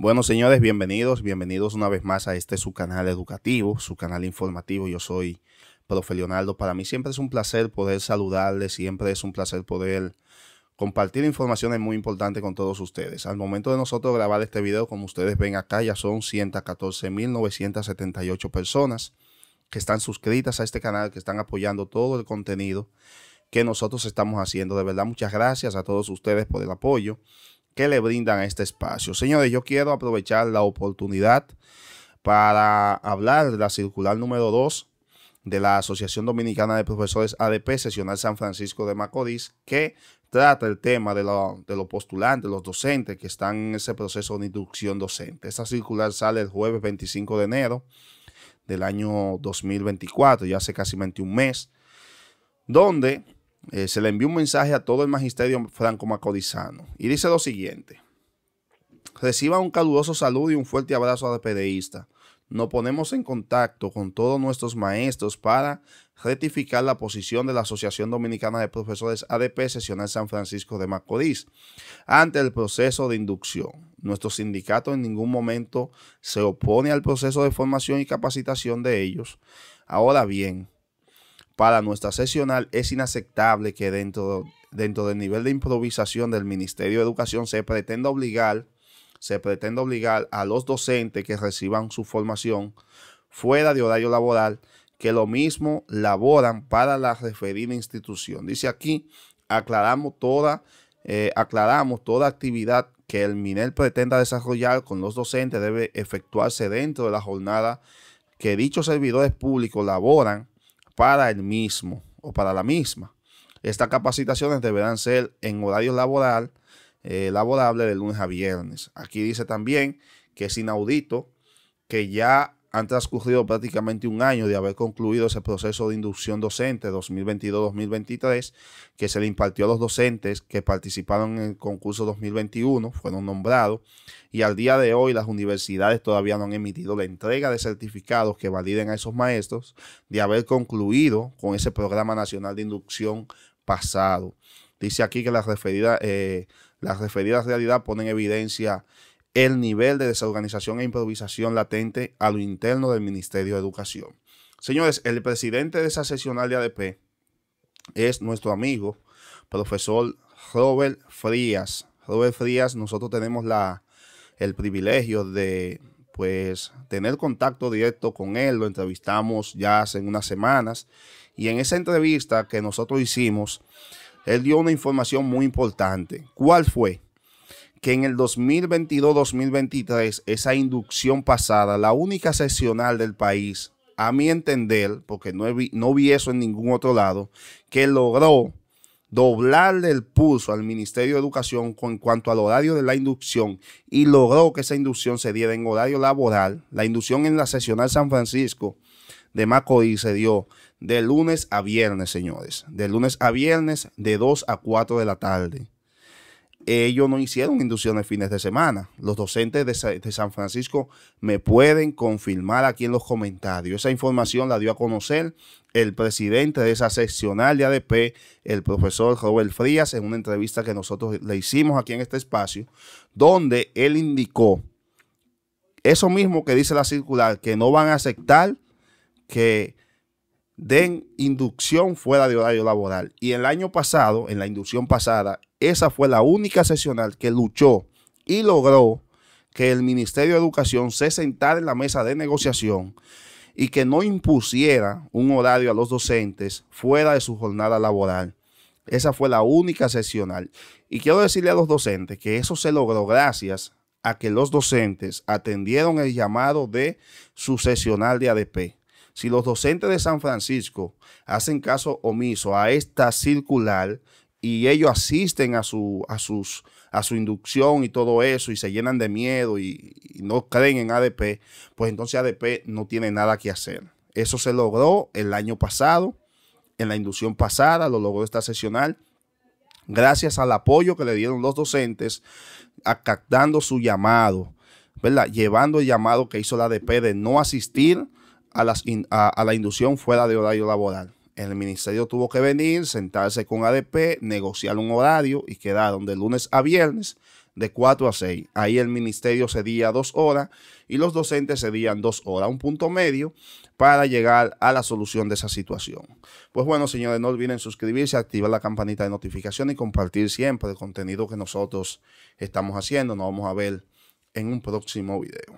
Bueno, señores, bienvenidos, bienvenidos una vez más a este su canal educativo, su canal informativo. Yo soy profe Leonardo. Para mí siempre es un placer poder saludarles, siempre es un placer poder compartir informaciones muy importantes con todos ustedes. Al momento de nosotros grabar este video, como ustedes ven acá, ya son 114.978 personas que están suscritas a este canal, que están apoyando todo el contenido que nosotros estamos haciendo. De verdad, muchas gracias a todos ustedes por el apoyo que le brindan a este espacio. Señores, yo quiero aprovechar la oportunidad para hablar de la circular número 2 de la Asociación Dominicana de Profesores ADP Sesional San Francisco de Macorís, que trata el tema de los de postulantes, los docentes que están en ese proceso de inducción docente. Esta circular sale el jueves 25 de enero del año 2024, ya hace casi un mes, donde eh, se le envió un mensaje a todo el magisterio franco macorizano y dice lo siguiente. Reciba un caluroso saludo y un fuerte abrazo a la PDIsta. Nos ponemos en contacto con todos nuestros maestros para rectificar la posición de la Asociación Dominicana de Profesores ADP Sesional San Francisco de Macorís ante el proceso de inducción. Nuestro sindicato en ningún momento se opone al proceso de formación y capacitación de ellos. Ahora bien, para nuestra sesional es inaceptable que dentro, dentro del nivel de improvisación del Ministerio de Educación se pretenda obligar, se pretenda obligar a los docentes que reciban su formación fuera de horario laboral, que lo mismo laboran para la referida institución. Dice aquí, aclaramos toda, eh, aclaramos toda actividad que el MINEL pretenda desarrollar con los docentes debe efectuarse dentro de la jornada que dichos servidores públicos laboran para el mismo o para la misma. Estas capacitaciones deberán ser en horario laboral, eh, laborable de lunes a viernes. Aquí dice también que es inaudito que ya han transcurrido prácticamente un año de haber concluido ese proceso de inducción docente 2022-2023 que se le impartió a los docentes que participaron en el concurso 2021, fueron nombrados, y al día de hoy las universidades todavía no han emitido la entrega de certificados que validen a esos maestros de haber concluido con ese programa nacional de inducción pasado. Dice aquí que las referidas, eh, las referidas realidades ponen evidencia el nivel de desorganización e improvisación latente a lo interno del Ministerio de Educación. Señores, el presidente de esa sesional de ADP es nuestro amigo, profesor Robert Frías. Robert Frías, nosotros tenemos la, el privilegio de pues tener contacto directo con él, lo entrevistamos ya hace unas semanas y en esa entrevista que nosotros hicimos, él dio una información muy importante. ¿Cuál fue? que en el 2022-2023, esa inducción pasada, la única sesional del país, a mi entender, porque no, vi, eso en ningún otro lado, que logró doblarle el pulso al Ministerio de Educación con cuanto al horario de la inducción y logró que esa inducción se diera en horario laboral. La inducción en la sesional San Francisco de Macorís se dio de lunes a viernes, señores, de lunes a viernes de 2 a 4 de la tarde ellos no hicieron inducciones fines de semana. Los docentes de, San Francisco me pueden confirmar aquí en los comentarios. Esa información la dio a conocer el presidente de esa seccional de ADP, el profesor Robert Frías, en una entrevista que nosotros le hicimos aquí en este espacio, donde él indicó eso mismo que dice la circular, que no van a aceptar que den inducción fuera de horario laboral. Y el año pasado, en la inducción pasada, esa fue la única sesional que luchó y logró que el Ministerio de Educación se sentara en la mesa de negociación y que no impusiera un horario a los docentes fuera de su jornada laboral. Esa fue la única sesional. Y quiero decirle a los docentes que eso se logró gracias a que los docentes atendieron el llamado de su sesional de ADP. Si los docentes de San Francisco hacen caso omiso a esta circular y ellos asisten a su, a sus, a su inducción y todo eso y se llenan de miedo y, no creen en ADP, pues entonces ADP no tiene nada que hacer. Eso se logró el año pasado, en la inducción pasada, lo logró esta sesional gracias al apoyo que le dieron los docentes, acatando su llamado, ¿verdad? Llevando el llamado que hizo la ADP de no asistir a, la inducción fuera de horario laboral. El ministerio tuvo que venir, sentarse con ADP, negociar un horario y quedaron de lunes a viernes de 4 a 6. Ahí el ministerio cedía dos horas y los docentes cedían dos horas, un punto medio para llegar a la solución de esa situación. Pues bueno, señores, no olviden suscribirse, activar la campanita de notificación y compartir siempre el contenido que nosotros estamos haciendo. Nos vamos a ver en un próximo video.